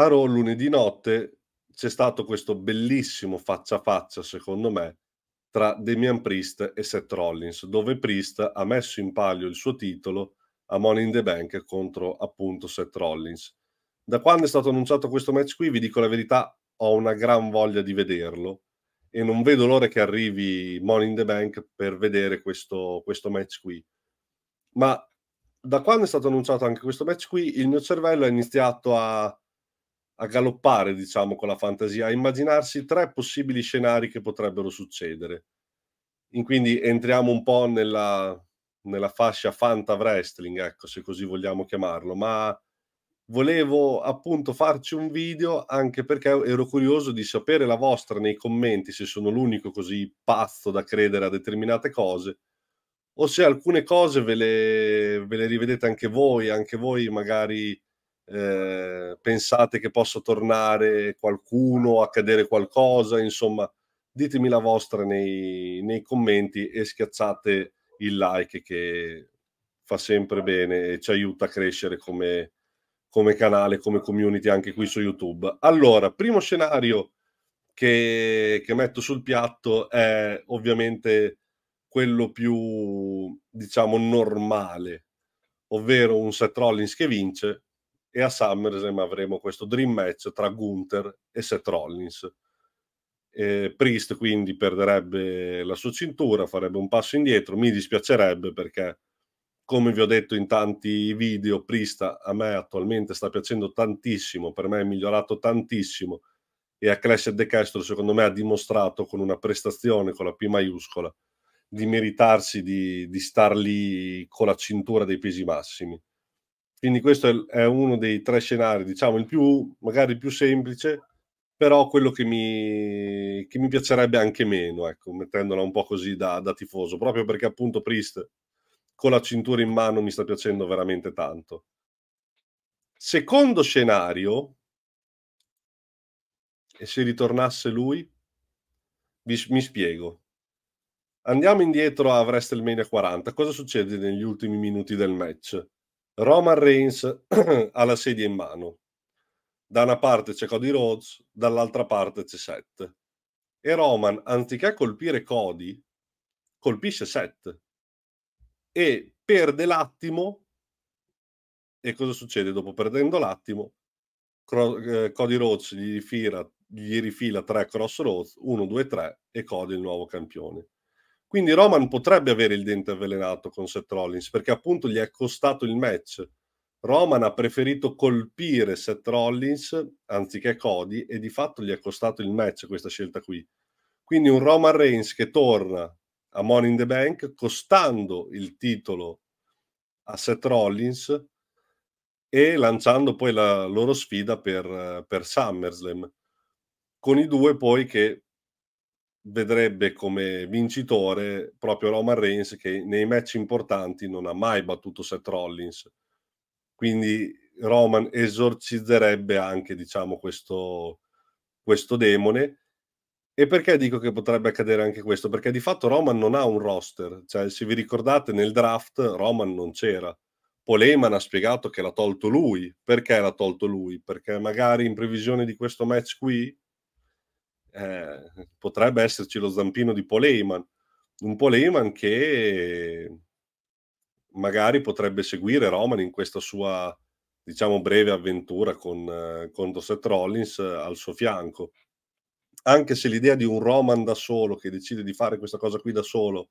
a Raw lunedì notte c'è stato questo bellissimo faccia a faccia, secondo me, tra Damian Priest e Seth Rollins, dove Priest ha messo in palio il suo titolo a Money in the Bank contro appunto Seth Rollins. Da quando è stato annunciato questo match qui, vi dico la verità, ho una gran voglia di vederlo e non vedo l'ora che arrivi Money in the Bank per vedere questo, questo match qui. Ma da quando è stato annunciato anche questo match qui, il mio cervello ha iniziato a a galoppare, diciamo, con la fantasia, a immaginarsi tre possibili scenari che potrebbero succedere. In quindi entriamo un po' nella, nella fascia fanta wrestling, ecco, se così vogliamo chiamarlo, ma volevo appunto farci un video anche perché ero curioso di sapere la vostra nei commenti se sono l'unico così pazzo da credere a determinate cose o se alcune cose ve le, ve le rivedete anche voi, anche voi magari eh, pensate che possa tornare qualcuno, accadere qualcosa, insomma, ditemi la vostra nei, nei commenti e schiacciate il like che fa sempre bene e ci aiuta a crescere come, come canale, come community anche qui su YouTube. Allora, primo scenario che, che, metto sul piatto è ovviamente quello più, diciamo, normale, ovvero un set Rollins che vince e a SummerSlam avremo questo dream match tra Gunther e Seth Rollins. Eh, Priest quindi perderebbe la sua cintura, farebbe un passo indietro, mi dispiacerebbe perché come vi ho detto in tanti video, Priest a me attualmente sta piacendo tantissimo, per me è migliorato tantissimo e a Clash at the Castle secondo me ha dimostrato con una prestazione con la P maiuscola di meritarsi di, di star lì con la cintura dei pesi massimi. Quindi questo è uno dei tre scenari, diciamo il più, magari il più semplice, però quello che mi, che mi piacerebbe anche meno, ecco, mettendola un po' così da, da, tifoso, proprio perché appunto Priest con la cintura in mano mi sta piacendo veramente tanto. Secondo scenario, e se ritornasse lui, vi, mi spiego. Andiamo indietro a WrestleMania 40, cosa succede negli ultimi minuti del match? Roman Reigns ha la sedia in mano. Da una parte c'è Cody Rhodes, dall'altra parte c'è Seth. E Roman, anziché colpire Cody, colpisce Seth. E perde l'attimo. E cosa succede dopo perdendo l'attimo? Eh, Cody Rhodes gli rifila, gli rifila tre crossroads, 1, 2, 3 e Cody il nuovo campione. Quindi Roman potrebbe avere il dente avvelenato con Seth Rollins perché appunto gli è costato il match. Roman ha preferito colpire Seth Rollins anziché Cody e di fatto gli è costato il match questa scelta qui. Quindi un Roman Reigns che torna a Money in the Bank costando il titolo a Seth Rollins e lanciando poi la loro sfida per, eh, per SummerSlam. Con i due poi che vedrebbe come vincitore proprio Roman Reigns che nei match importanti non ha mai battuto Seth Rollins. Quindi Roman esorcizzerebbe anche, diciamo, questo, questo demone. E perché dico che potrebbe accadere anche questo? Perché di fatto Roman non ha un roster, cioè se vi ricordate nel draft Roman non c'era. Poleman ha spiegato che l'ha tolto lui. Perché l'ha tolto lui? Perché magari in previsione di questo match qui eh, potrebbe esserci lo zampino di Poleiman, un Poleiman che magari potrebbe seguire Roman in questa sua diciamo breve avventura con, eh, Seth Rollins eh, al suo fianco. Anche se l'idea di un Roman da solo che decide di fare questa cosa qui da solo,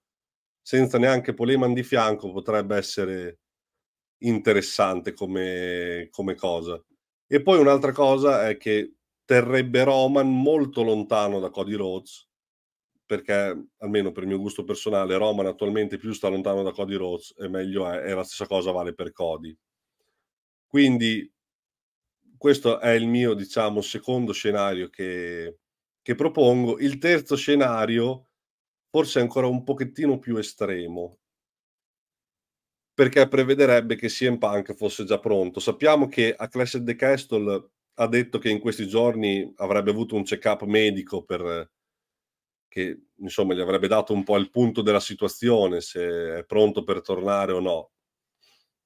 senza neanche Poleman di fianco, potrebbe essere interessante come, come cosa. E poi un'altra cosa è che terrebbe Roman molto lontano da Cody Rhodes, perché almeno per il mio gusto personale Roman attualmente più sta lontano da Cody Rhodes e meglio è, e la stessa cosa vale per Cody. Quindi questo è il mio, diciamo, secondo scenario che, che propongo. Il terzo scenario forse ancora un pochettino più estremo perché prevederebbe che CM Punk fosse già pronto. Sappiamo che a Clash of the Castle ha detto che in questi giorni avrebbe avuto un check-up medico per, che insomma gli avrebbe dato un po' il punto della situazione, se è pronto per tornare o no.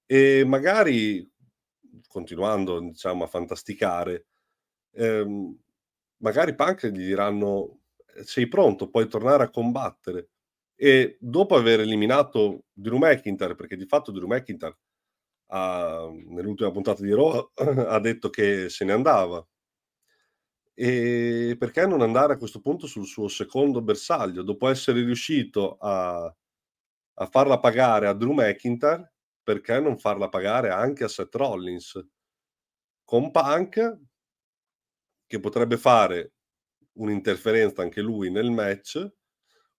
E magari, continuando diciamo, a fantasticare, ehm, magari Punk gli diranno sei pronto, puoi tornare a combattere. E dopo aver eliminato Drew McIntyre, perché di fatto Drew McIntyre ha, nell'ultima puntata di Raw ha detto che se ne andava. E perché non andare a questo punto sul suo secondo bersaglio? Dopo essere riuscito a, a farla pagare a Drew McIntyre, perché non farla pagare anche a Seth Rollins? Con Punk, che potrebbe fare un'interferenza anche lui nel match,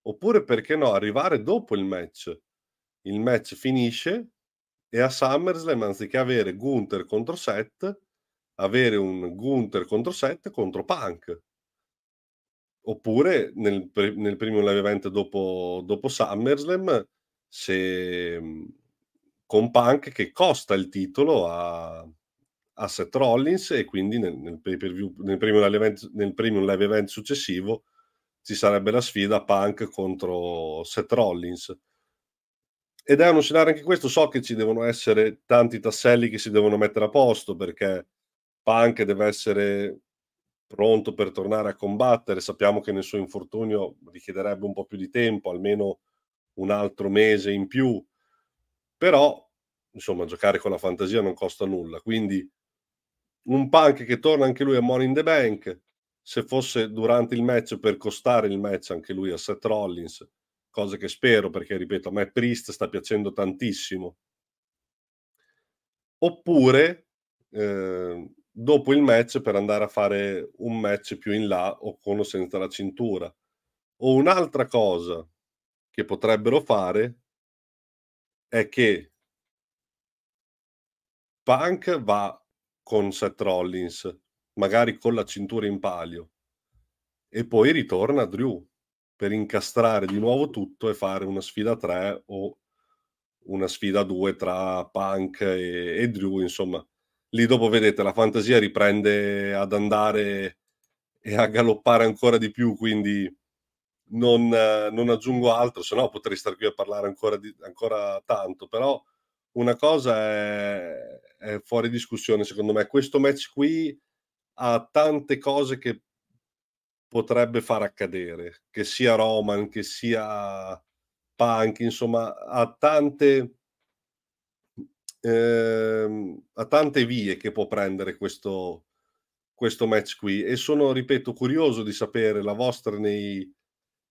oppure perché no, arrivare dopo il match. Il match finisce, e a SummerSlam, anziché avere Gunther contro Seth, avere un Gunther contro Seth contro Punk. Oppure nel, nel primo live event dopo, dopo SummerSlam, se, mm, con Punk che costa il titolo a, a Seth Rollins e quindi nel, nel, view, nel, premium event, nel, premium live event, successivo ci sarebbe la sfida Punk contro Seth Rollins ed è uno scenario anche questo. So che ci devono essere tanti tasselli che si devono mettere a posto perché Punk deve essere pronto per tornare a combattere. Sappiamo che nel suo infortunio richiederebbe un po' più di tempo, almeno un altro mese in più. Però, insomma, giocare con la fantasia non costa nulla. Quindi un Punk che torna anche lui a Money in the Bank, se fosse durante il match per costare il match anche lui a Seth Rollins cosa che spero perché, ripeto, a me Priest sta piacendo tantissimo. Oppure, eh, dopo il match, per andare a fare un match più in là o con o senza la cintura. O un'altra cosa che potrebbero fare è che Punk va con Seth Rollins, magari con la cintura in palio, e poi ritorna Drew per incastrare di nuovo tutto e fare una sfida 3 o una sfida 2 tra Punk e, e Drew, insomma. Lì dopo vedete la fantasia riprende ad andare e a galoppare ancora di più, quindi non, non aggiungo altro, se no potrei stare qui a parlare ancora, di, ancora tanto, però una cosa è, è fuori discussione, secondo me questo match qui ha tante cose che potrebbe far accadere, che sia Roman, che sia Punk, insomma, ha tante, eh, ha tante vie che può prendere questo, questo match qui e sono, ripeto, curioso di sapere la vostra nei,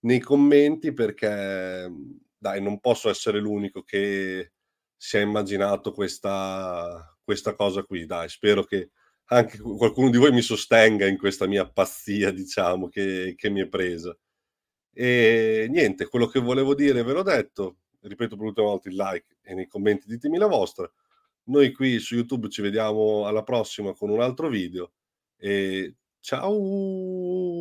nei commenti perché, dai, non posso essere l'unico che si è immaginato questa, questa cosa qui, dai, spero che anche qualcuno di voi mi sostenga in questa mia pazzia, diciamo, che, che mi è presa. E niente, quello che volevo dire ve l'ho detto. Ripeto per l'ultima volta il like e nei commenti ditemi la vostra. Noi qui su YouTube ci vediamo alla prossima con un altro video e ciao!